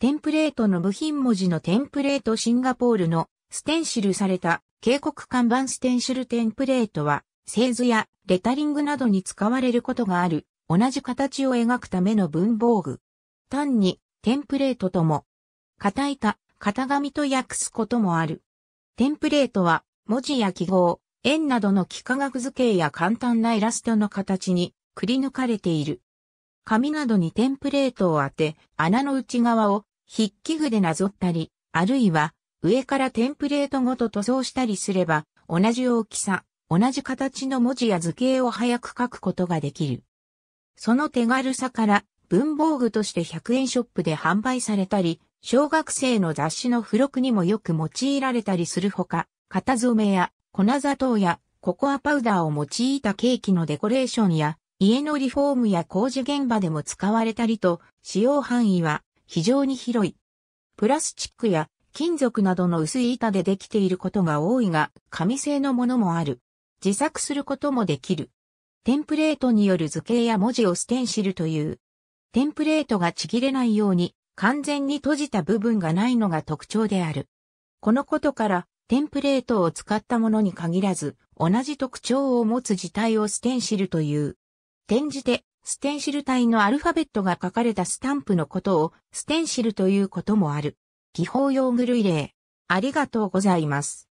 テンプレートの部品文字のテンプレートシンガポールのステンシルされた警告看板ステンシルテンプレートは製図やレタリングなどに使われることがある同じ形を描くための文房具。単にテンプレートとも、型板、型紙と訳すこともある。テンプレートは文字や記号、円などの幾何学図形や簡単なイラストの形にくり抜かれている。紙などにテンプレートを当て、穴の内側を筆記具でなぞったり、あるいは上からテンプレートごと塗装したりすれば、同じ大きさ、同じ形の文字や図形を早く書くことができる。その手軽さから文房具として100円ショップで販売されたり、小学生の雑誌の付録にもよく用いられたりするほか、型染めや粉砂糖やココアパウダーを用いたケーキのデコレーションや家のリフォームや工事現場でも使われたりと、使用範囲は非常に広い。プラスチックや金属などの薄い板でできていることが多いが、紙製のものもある。自作することもできる。テンプレートによる図形や文字をステンシルという。テンプレートがちぎれないように完全に閉じた部分がないのが特徴である。このことから、テンプレートを使ったものに限らず、同じ特徴を持つ字体をステンシルという。転じて、ステンシル体のアルファベットが書かれたスタンプのことをステンシルということもある。技法用具類例。ありがとうございます。